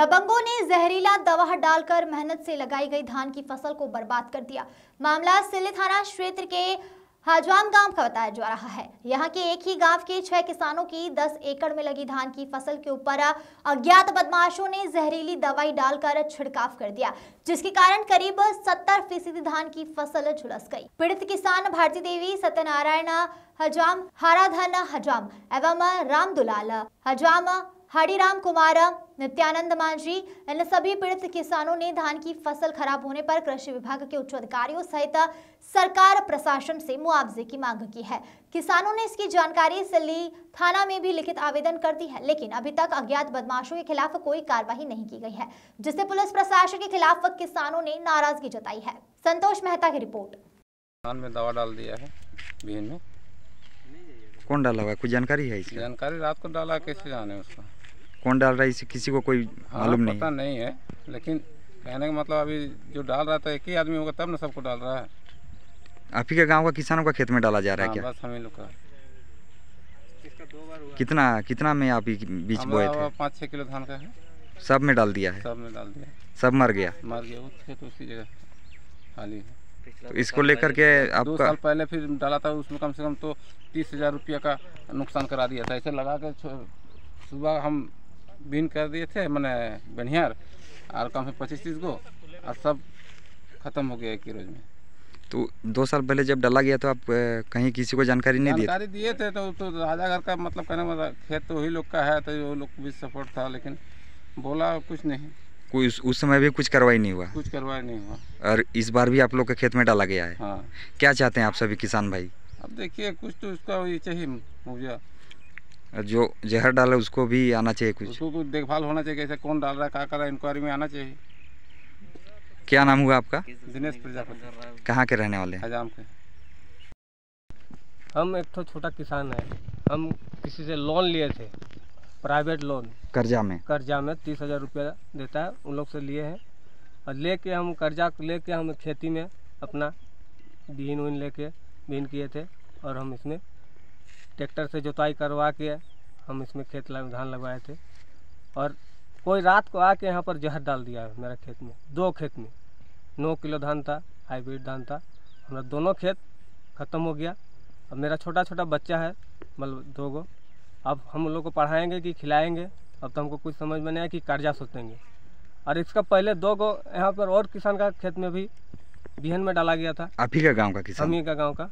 दबंगों ने जहरीला दवा डालकर मेहनत से लगाई गई धान की फसल को बर्बाद कर दिया मामला सिल्ली थाना क्षेत्र के हाजवाम गांव का बताया जा रहा है यहाँ के एक ही गांव के छह किसानों की 10 एकड़ में लगी धान की फसल के ऊपर अज्ञात बदमाशों ने जहरीली दवाई डालकर छिड़काव कर दिया जिसके कारण करीब 70 फीसदी धान की फसल झुलस गई पीड़ित किसान भारती देवी सत्यनारायण हजाम हाराधन हजाम एवं राम दुलाल हजाम हरिराम कुमार नित्यानंद मांझी इन सभी पीड़ित किसानों ने धान की फसल खराब होने पर कृषि विभाग के उच्च अधिकारियों सहित सरकार प्रशासन से मुआवजे की मांग की है किसानों ने इसकी जानकारी से ली थाना में भी लिखित आवेदन कर दी है लेकिन अभी तक अज्ञात बदमाशों के खिलाफ कोई कार्रवाई नहीं की गई है जिससे पुलिस प्रशासन के खिलाफ किसानों ने नाराजगी जताई है संतोष मेहता की रिपोर्ट धान में दवा डाल दिया है में कौन डाला हुआ है कुछ जानकारी है इसकी जानकारी रात को डाला कैसे जाने उसका कौन डाल रहा है इसे किसी को कोई हाँ, मालूम नहीं पता नहीं है लेकिन कहने का मतलब अभी जो डाल रहा था एक ही आदमी होगा तब ना सबको डाल रहा है आप ही के गाँव का किसानों का खेत में डाला जा रहा है हाँ, क्या बस का कितना कितना में आप बीच बोए थे पाँच छः किलो धान का है सब में डाल दिया है सब में डाल दिया सब मर गया मर गया वो खेत उसी जगह खाली है तो इसको लेकर के आपका दो साल पहले फिर डाला था उसमें कम से कम तो तीस हज़ार रुपया का नुकसान करा दिया था ऐसे लगा के सुबह हम बीन कर दिए थे मैंने बनिहार और कम से पच्चीस तीस को और सब खत्म हो गया एक ही रोज में तो दो साल पहले जब डाला गया तो आप कहीं किसी को जानकारी नहीं दी जानकारी दिए थे तो तो राजा घर का मतलब कहने मतलब खेत तो वही लोग का है तो वो लोग भी सपोर्ट था लेकिन बोला कुछ नहीं कोई उस, उस समय भी कुछ कार्रवाई नहीं हुआ कुछ कार्रवाई नहीं हुआ और इस बार भी आप लोग के खेत में डाला गया है हाँ। क्या चाहते हैं आप सभी किसान भाई अब देखिए कुछ तो उसका ये चाहिए मुझे जो जहर डाले उसको भी आना चाहिए कुछ उसको कुछ देखभाल होना चाहिए कैसे कौन डाल रहा है कहाँ कर रहा है इंक्वायरी में आना चाहिए क्या नाम हुआ आपका दिनेश प्रजापति कहाँ के रहने वाले हजाम के हम एक तो छोटा किसान है हम किसी से लोन लिए थे प्राइवेट लोन कर्जा में कर्जा में तीस हज़ार रुपया देता है उन लोग से लिए हैं और लेके हम कर्जा लेके हम खेती में अपना बीन उन लेके बीन किए थे और हम इसमें ट्रैक्टर से जोताई करवा के हम इसमें खेत लग, धान लगवाए थे और कोई रात को आके यहाँ पर जहर डाल दिया है मेरा खेत में दो खेत में नौ किलो धान था हाईब्रिड धान था हमारा दोनों खेत ख़त्म हो गया अब मेरा छोटा छोटा बच्चा है मतलब दो गो अब हम लोग को पढ़ाएंगे कि खिलाएंगे अब तो हमको कुछ समझ में नहीं आया कि कर्जा सोचेंगे और इसका पहले दो गो यहाँ पर और किसान का खेत में भी बिहन में डाला गया था अभी का गाँव का किसान हम ही का गाँव का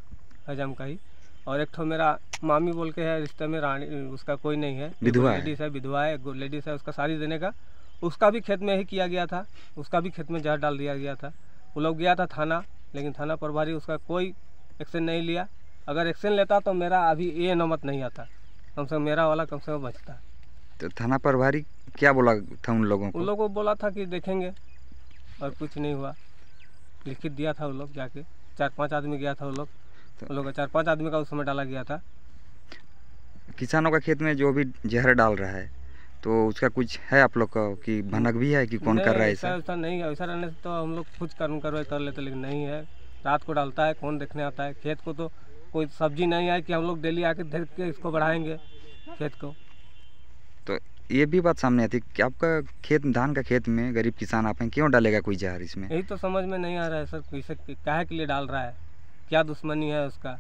हजम का ही और एक तो मेरा मामी बोल के है रिश्ते में रानी उसका कोई नहीं है विधवा लेडीज है विधवा है लेडीज है उसका शादी देने का उसका भी खेत में ही किया गया था उसका भी खेत में जहर डाल दिया गया था वो लोग गया था थाना लेकिन थाना प्रभारी उसका कोई एक्शन नहीं लिया अगर एक्शन लेता तो मेरा अभी ये नमत नहीं आता कम से कम मेरा वाला कम से कम बचता तो थाना प्रभारी क्या बोला था उन लोगों को उन लोगों को बोला था कि देखेंगे और कुछ नहीं हुआ लिखित दिया था वो लोग जाके चार पाँच आदमी गया था वो लोग तो। लोग चार पाँच आदमी का उसमें डाला गया था किसानों का खेत में जो भी जहर डाल रहा है तो उसका कुछ है आप लोग का कि भनक भी है कि कौन कर रहा है ऐसा ऐसा नहीं है ऐसा रहने से तो हम लोग कुछ कानून कार्रवाई कर लेते लेकिन नहीं है रात को डालता है कौन देखने आता है खेत को तो कोई सब्जी नहीं है कि हम लोग डेली आके देख के इसको बढ़ाएंगे खेत को तो ये भी बात सामने आती है कि आपका खेत धान का खेत में गरीब किसान आप हैं क्यों डालेगा कोई जहर इसमें यही तो समझ में नहीं आ रहा है सर कैसे कहे के लिए डाल रहा है क्या दुश्मनी है उसका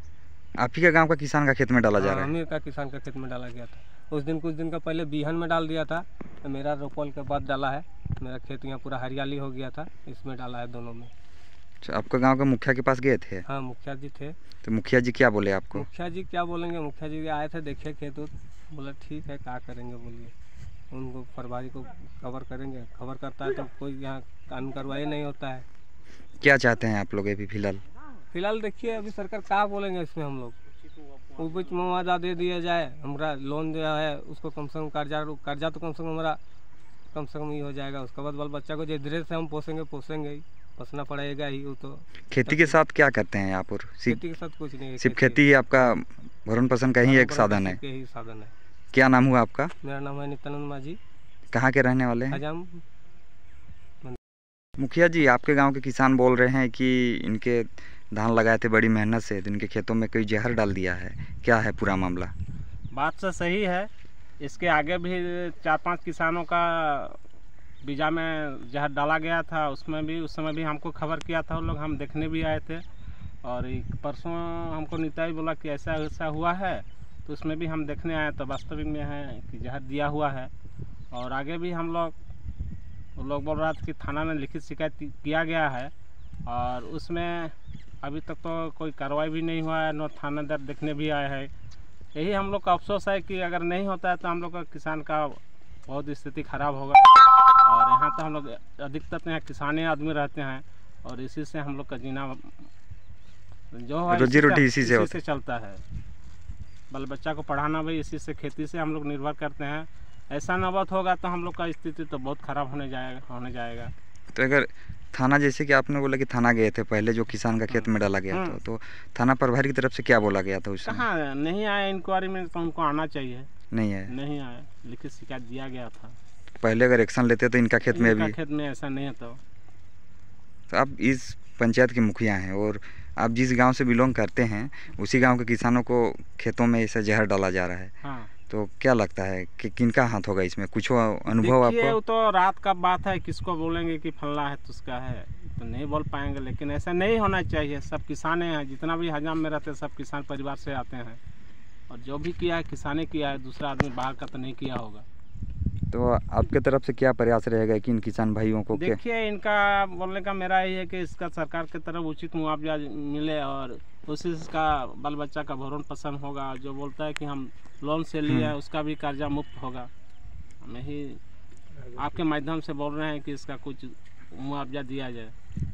आप ही का गाँव का किसान का खेत में डाला जा हाँ, रहा है का किसान का खेत में डाला गया था उस दिन कुछ दिन का पहले बिहन में डाल दिया था तो मेरा रोपल के बाद डाला है मेरा खेत यहाँ पूरा हरियाली हो गया था इसमें डाला है दोनों में अच्छा, आपका गांव के मुखिया के पास गए थे हाँ मुखिया जी थे तो मुखिया जी क्या बोले आपको मुखिया जी क्या बोलेंगे मुखिया जी आए थे देखे खेत उत बोला ठीक है क्या करेंगे बोलिए उनको फरवरी को कवर करेंगे खबर करता है तो कोई यहाँ कानून कार्रवाई नहीं होता है क्या चाहते हैं आप लोग अभी फिलहाल फिलहाल देखिए अभी सरकार क्या बोलेंगे इसमें हम लोग वो मुआवजा दे दिया जाए हमारा लोन जो है उसको कम से कम कर्जा कर्जा तो कम से कम हमारा कम से कम ही हो जाएगा उसके बाद बाल बच्चा को जिस धीरे से हम पोसेंगे पोसेंगे ही पोसना पड़ेगा ही वो तो खेती के साथ क्या करते हैं आप और खेती के साथ कुछ नहीं सिर्फ खेती ही आपका भरण पसंद का ही एक साधन है यही साधन है क्या नाम हुआ आपका मेरा नाम है नित्यानंद माझी कहाँ के रहने वाले हैं मुखिया जी आपके गांव के किसान बोल रहे हैं कि इनके धान लगाए थे बड़ी मेहनत से तो इनके खेतों में कोई जहर डाल दिया है क्या है पूरा मामला बात तो सही है इसके आगे भी चार पांच किसानों का बीजा में जहर डाला गया था उसमें भी उस समय भी हमको खबर किया था उन लोग हम देखने भी आए थे और परसों हमको निताई बोला कि ऐसा ऐसा हुआ है तो उसमें भी हम देखने आए तो वास्तविक में है कि जहर दिया हुआ है और आगे भी हम लोग लोग बोल रहा था कि थाना में लिखित शिकायत किया गया है और उसमें अभी तक तो कोई कार्रवाई भी नहीं हुआ है न थानेदार देखने भी आए है यही हम लोग का अफसोस है कि अगर नहीं होता है तो हम लोग का किसान का बहुत स्थिति खराब होगा और यहाँ तो हम लोग अधिकतर तो यहाँ किसानी आदमी रहते हैं और इसी से हम लोग का जीना जो है रोजी रोटी इसी से इसी से चलता है बल बच्चा को पढ़ाना भी इसी से खेती से हम लोग निर्भर करते हैं ऐसा नौबत होगा तो हम लोग का स्थिति तो बहुत खराब होने जाएगा होने जाएगा तो अगर थाना जैसे कि आपने बोला कि थाना गए थे पहले जो किसान का खेत में डाला गया हम्म। था तो थाना प्रभारी की तरफ से क्या बोला गया था उस हाँ नहीं आया इंक्वायरी में तो उनको आना चाहिए नहीं आया नहीं आया लिखित शिकायत दिया गया था पहले अगर एक्शन लेते तो इनका खेत में अभी खेत में ऐसा नहीं होता तो।, तो आप इस पंचायत के मुखिया हैं और आप जिस गांव से बिलोंग करते हैं उसी गांव के किसानों को खेतों में ऐसा जहर डाला जा रहा है हाँ। तो क्या लगता है कि किनका हाथ होगा इसमें कुछ अनुभव आपको तो रात का बात है किसको बोलेंगे कि फल्ला है तो उसका है तो नहीं बोल पाएंगे लेकिन ऐसा नहीं होना चाहिए सब किसान हैं जितना भी हजाम में रहते हैं सब किसान परिवार से आते हैं और जो भी किया है किसाने किया है दूसरा आदमी बाहर का तो नहीं किया होगा तो आपके तरफ से क्या प्रयास रहेगा कि इन किसान भाइयों को देखिए इनका बोलने का मेरा यही है कि इसका सरकार की तरफ उचित मुआवजा मिले और उसी का बाल बच्चा का भरण पसंद होगा जो बोलता है कि हम लोन से लिए हम्म। उसका भी कर्जा मुफ्त होगा हम यही आपके माध्यम से बोल रहे हैं कि इसका कुछ मुआवजा दिया जाए